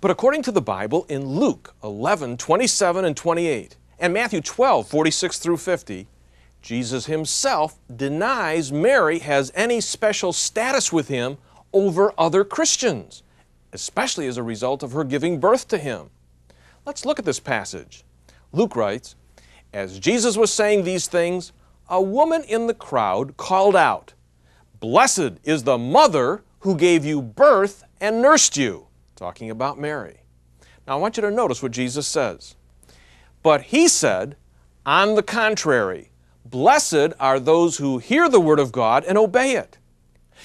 But according to the Bible, in Luke 11, 27 and 28, and Matthew 12, 46 through 50, Jesus himself denies Mary has any special status with him over other Christians, especially as a result of her giving birth to him. Let's look at this passage. Luke writes, As Jesus was saying these things, a woman in the crowd called out, Blessed is the mother who gave you birth and nursed you talking about Mary. Now I want you to notice what Jesus says. But he said, on the contrary, blessed are those who hear the word of God and obey it.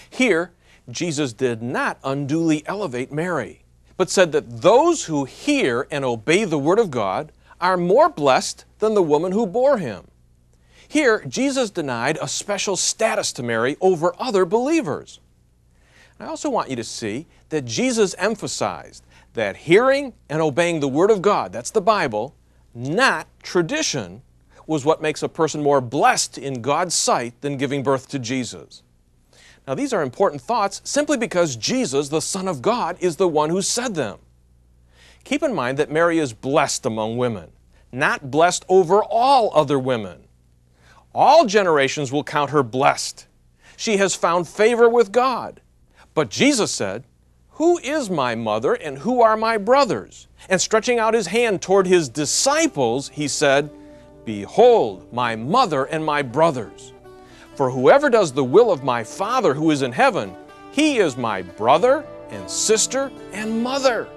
Here, Jesus did not unduly elevate Mary, but said that those who hear and obey the word of God are more blessed than the woman who bore him. Here, Jesus denied a special status to Mary over other believers. I also want you to see that Jesus emphasized that hearing and obeying the Word of God, that's the Bible, not tradition, was what makes a person more blessed in God's sight than giving birth to Jesus. Now, these are important thoughts simply because Jesus, the Son of God, is the one who said them. Keep in mind that Mary is blessed among women, not blessed over all other women. All generations will count her blessed. She has found favor with God. But Jesus said, Who is my mother and who are my brothers? And stretching out his hand toward his disciples, he said, Behold, my mother and my brothers. For whoever does the will of my Father who is in heaven, he is my brother and sister and mother.